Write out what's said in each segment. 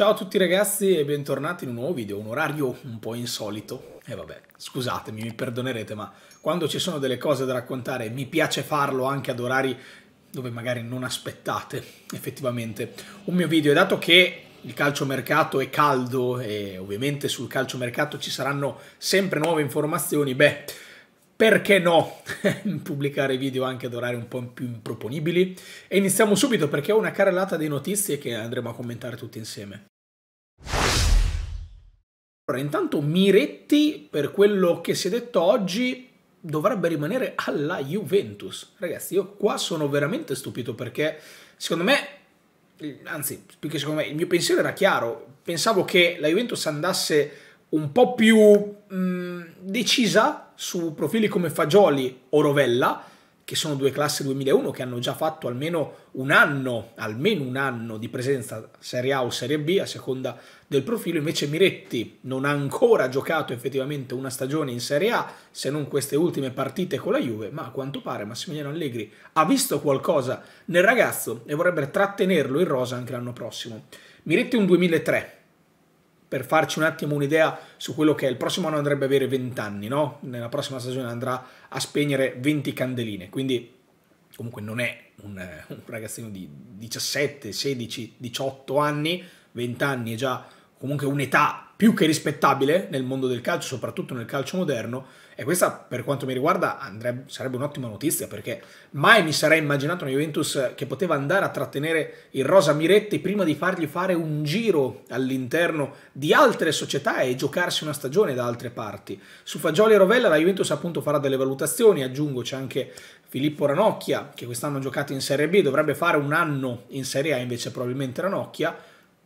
Ciao a tutti ragazzi e bentornati in un nuovo video, un orario un po' insolito. E eh, vabbè, scusatemi, mi perdonerete, ma quando ci sono delle cose da raccontare mi piace farlo anche ad orari dove magari non aspettate effettivamente un mio video. E dato che il calciomercato è caldo e ovviamente sul calciomercato ci saranno sempre nuove informazioni, beh, perché no pubblicare video anche ad orari un po' più improponibili? E iniziamo subito perché ho una carrellata di notizie che andremo a commentare tutti insieme. Allora, intanto Miretti, per quello che si è detto oggi, dovrebbe rimanere alla Juventus. Ragazzi, io qua sono veramente stupito perché secondo me, anzi, più che secondo me, il mio pensiero era chiaro. Pensavo che la Juventus andasse un po' più mh, mm, decisa su profili come Fagioli o Rovella, che sono due classe 2001 che hanno già fatto almeno un anno, almeno un anno di presenza Serie A o Serie B a seconda del profilo, invece Miretti non ha ancora giocato effettivamente una stagione in Serie A, se non queste ultime partite con la Juve, ma a quanto pare Massimiliano Allegri ha visto qualcosa nel ragazzo e vorrebbe trattenerlo in rosa anche l'anno prossimo. Miretti un 2003, per farci un attimo un'idea su quello che è. Il prossimo anno andrebbe a avere 20 anni, no? Nella prossima stagione andrà a spegnere 20 candeline, quindi comunque non è un, eh, un ragazzino di 17, 16, 18 anni, 20 anni è già comunque un'età più che rispettabile nel mondo del calcio, soprattutto nel calcio moderno, e questa per quanto mi riguarda andrebbe, sarebbe un'ottima notizia perché mai mi sarei immaginato una Juventus che poteva andare a trattenere il Rosa Miretti prima di fargli fare un giro all'interno di altre società e giocarsi una stagione da altre parti. Su Fagioli e Rovella la Juventus appunto farà delle valutazioni, aggiungo c'è anche Filippo Ranocchia che quest'anno ha giocato in Serie B, dovrebbe fare un anno in Serie A invece probabilmente Ranocchia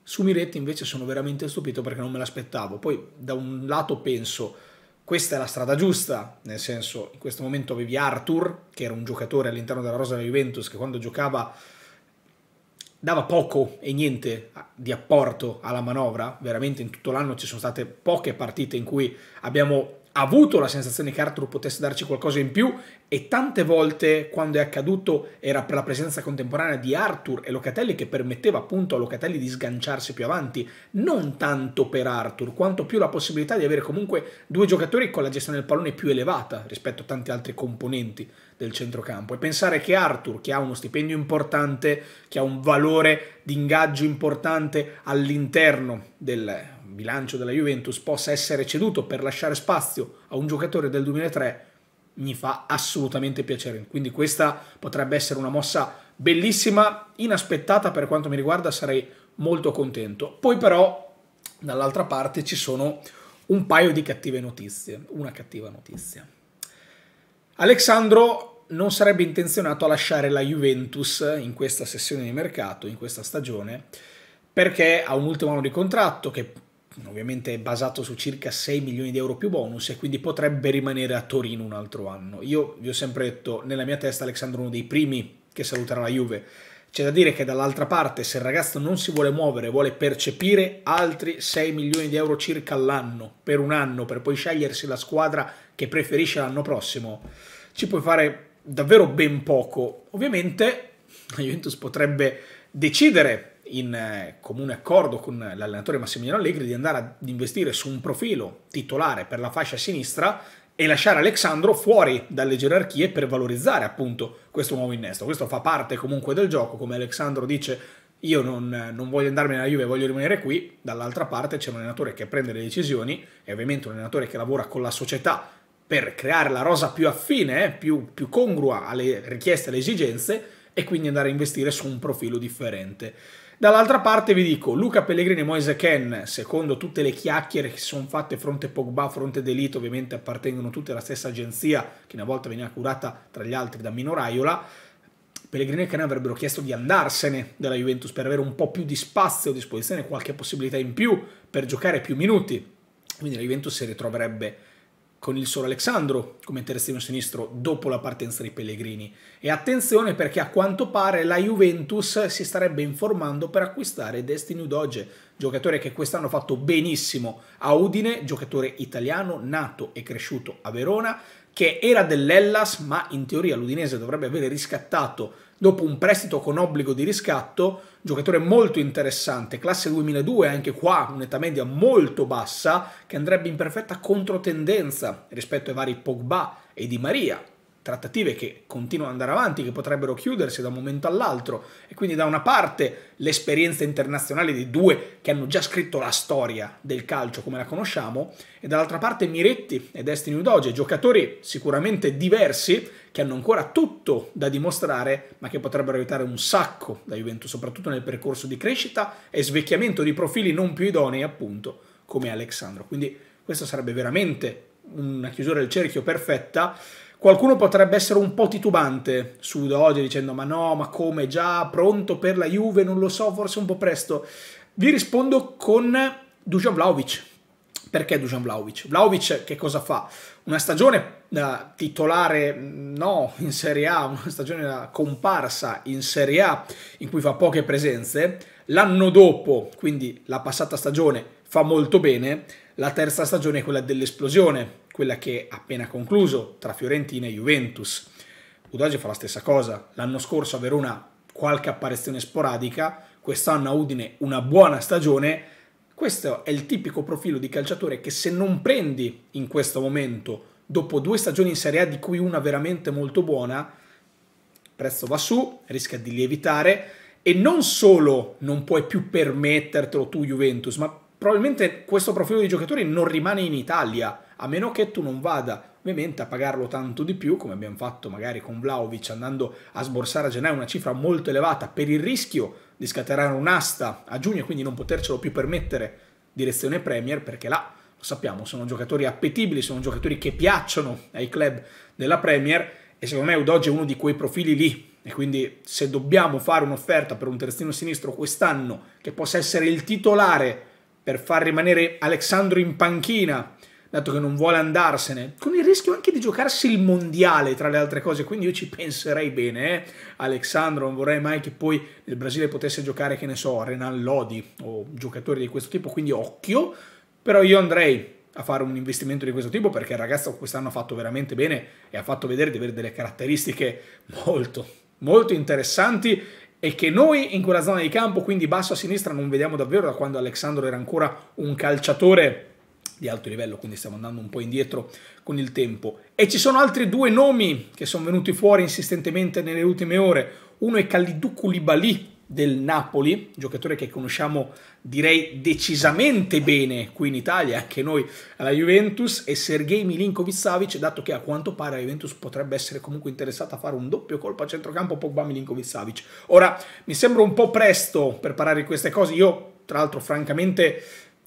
su Miretti invece sono veramente stupito perché non me l'aspettavo. Poi da un lato penso questa è la strada giusta, nel senso in questo momento avevi Arthur, che era un giocatore all'interno della rosa della Juventus che quando giocava dava poco e niente di apporto alla manovra, veramente in tutto l'anno ci sono state poche partite in cui abbiamo avuto la sensazione che Arthur potesse darci qualcosa in più e tante volte quando è accaduto era per la presenza contemporanea di Arthur e Locatelli che permetteva appunto a Locatelli di sganciarsi più avanti, non tanto per Arthur quanto più la possibilità di avere comunque due giocatori con la gestione del pallone più elevata rispetto a tanti altri componenti del centrocampo e pensare che Arthur che ha uno stipendio importante, che ha un valore di ingaggio importante all'interno del bilancio della Juventus possa essere ceduto per lasciare spazio a un giocatore del 2003 mi fa assolutamente piacere. Quindi questa potrebbe essere una mossa bellissima, inaspettata per quanto mi riguarda, sarei molto contento. Poi però dall'altra parte ci sono un paio di cattive notizie, una cattiva notizia. Alexandro non sarebbe intenzionato a lasciare la Juventus in questa sessione di mercato, in questa stagione, perché ha un ultimo anno di contratto che ovviamente è basato su circa 6 milioni di euro più bonus e quindi potrebbe rimanere a Torino un altro anno. Io vi ho sempre detto, nella mia testa Alexandro è uno dei primi che saluterà la Juve. C'è da dire che dall'altra parte, se il ragazzo non si vuole muovere, vuole percepire altri 6 milioni di euro circa all'anno, per un anno, per poi scegliersi la squadra che preferisce l'anno prossimo, ci puoi fare davvero ben poco. Ovviamente la Juventus potrebbe decidere in eh, comune accordo con l'allenatore Massimiliano Allegri di andare ad investire su un profilo titolare per la fascia sinistra e lasciare Alexandro fuori dalle gerarchie per valorizzare appunto questo nuovo innesto. Questo fa parte comunque del gioco, come Alexandro dice io non, non voglio andarmene alla Juve, voglio rimanere qui, dall'altra parte c'è un allenatore che prende le decisioni e ovviamente un allenatore che lavora con la società per creare la rosa più affine, eh, più, più congrua alle richieste, e alle esigenze e quindi andare a investire su un profilo differente. Dall'altra parte vi dico, Luca Pellegrini e Moise Ken, secondo tutte le chiacchiere che si sono fatte fronte Pogba, fronte Delito, ovviamente appartengono tutte alla stessa agenzia, che una volta veniva curata tra gli altri da Mino Raiola, Pellegrini e Ken avrebbero chiesto di andarsene dalla Juventus per avere un po' più di spazio a disposizione, qualche possibilità in più per giocare più minuti. Quindi la Juventus si ritroverebbe con il solo Alessandro come terzino sinistro dopo la partenza dei Pellegrini. E attenzione perché a quanto pare la Juventus si starebbe informando per acquistare Destiny Doge, giocatore che quest'anno ha fatto benissimo a Udine, giocatore italiano nato e cresciuto a Verona, che era dell'Ellas ma in teoria l'Udinese dovrebbe aver riscattato dopo un prestito con obbligo di riscatto, giocatore molto interessante, classe 2002, anche qua un'età media molto bassa, che andrebbe in perfetta controtendenza rispetto ai vari Pogba e Di Maria, trattative che continuano ad andare avanti, che potrebbero chiudersi da un momento all'altro e quindi da una parte l'esperienza internazionale di due che hanno già scritto la storia del calcio come la conosciamo e dall'altra parte Miretti e Destiny Udoge, giocatori sicuramente diversi che hanno ancora tutto da dimostrare ma che potrebbero aiutare un sacco la Juventus soprattutto nel percorso di crescita e svecchiamento di profili non più idonei appunto come Alexandro. Quindi questa sarebbe veramente una chiusura del cerchio perfetta Qualcuno potrebbe essere un po' titubante su Doge dicendo ma no, ma come già pronto per la Juve, non lo so, forse un po' presto. Vi rispondo con Dusan Vlaovic. Perché Dusan Vlaovic? Vlaovic che cosa fa? Una stagione da eh, titolare mm, no in Serie A, una stagione da comparsa in Serie A in cui fa poche presenze. L'anno dopo, quindi la passata stagione, fa molto bene. La terza stagione è quella dell'esplosione quella che ha appena concluso tra Fiorentina e Juventus. Udoggi fa la stessa cosa, l'anno scorso a Verona qualche apparizione sporadica, quest'anno a Udine una buona stagione, questo è il tipico profilo di calciatore che se non prendi in questo momento, dopo due stagioni in Serie A di cui una veramente molto buona, il prezzo va su, rischia di lievitare e non solo non puoi più permettertelo tu Juventus, ma probabilmente questo profilo di giocatore non rimane in Italia a meno che tu non vada ovviamente a pagarlo tanto di più, come abbiamo fatto magari con Vlaovic andando a sborsare a gennaio una cifra molto elevata per il rischio di scatenare un'asta a giugno e quindi non potercelo più permettere direzione Premier, perché là lo sappiamo, sono giocatori appetibili, sono giocatori che piacciono ai club della Premier e secondo me Udoge è uno di quei profili lì. E quindi se dobbiamo fare un'offerta per un terzino sinistro quest'anno che possa essere il titolare per far rimanere Alexandro in panchina dato che non vuole andarsene, con il rischio anche di giocarsi il mondiale tra le altre cose, quindi io ci penserei bene, eh? Alexandro, non vorrei mai che poi il Brasile potesse giocare, che ne so, Renan Lodi o giocatori di questo tipo, quindi occhio, però io andrei a fare un investimento di questo tipo perché il ragazzo quest'anno ha fatto veramente bene e ha fatto vedere di avere delle caratteristiche molto, molto interessanti e che noi in quella zona di campo, quindi basso a sinistra, non vediamo davvero da quando Alexandro era ancora un calciatore di alto livello, quindi stiamo andando un po' indietro con il tempo. E ci sono altri due nomi che sono venuti fuori insistentemente nelle ultime ore. Uno è Kalidou Koulibaly del Napoli, giocatore che conosciamo direi decisamente bene qui in Italia, anche noi alla Juventus, e Sergei Milinkovic-Savic, dato che a quanto pare la Juventus potrebbe essere comunque interessata a fare un doppio colpo a centrocampo Pogba-Milinkovic-Savic. Ora, mi sembra un po' presto per parlare di queste cose, io tra l'altro francamente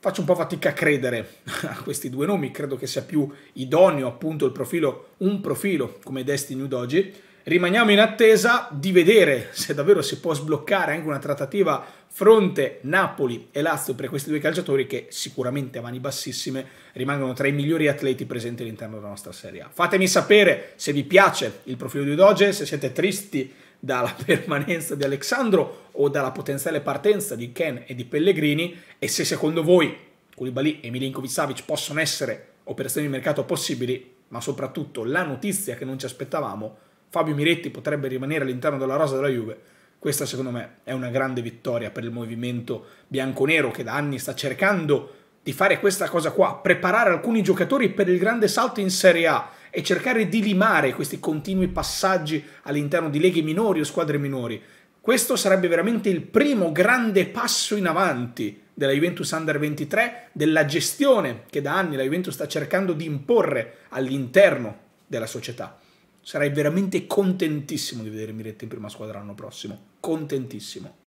faccio un po' fatica a credere a questi due nomi, credo che sia più idoneo appunto il profilo, un profilo come Destiny Nude Rimaniamo in attesa di vedere se davvero si può sbloccare anche una trattativa fronte Napoli e Lazio per questi due calciatori che sicuramente a mani bassissime rimangono tra i migliori atleti presenti all'interno della nostra Serie A. Fatemi sapere se vi piace il profilo di Udoge, se siete tristi dalla permanenza di Alexandro o dalla potenziale partenza di Ken e di Pellegrini e se secondo voi Koulibaly e Milinkovic-Savic possono essere operazioni di mercato possibili, ma soprattutto la notizia che non ci aspettavamo, Fabio Miretti potrebbe rimanere all'interno della rosa della Juve, questa secondo me è una grande vittoria per il movimento bianconero che da anni sta cercando di fare questa cosa qua, preparare alcuni giocatori per il grande salto in Serie A e cercare di limare questi continui passaggi all'interno di leghe minori o squadre minori. Questo sarebbe veramente il primo grande passo in avanti della Juventus Under 23, della gestione che da anni la Juventus sta cercando di imporre all'interno della società. Sarei veramente contentissimo di vedere Miretti in prima squadra l'anno prossimo, contentissimo.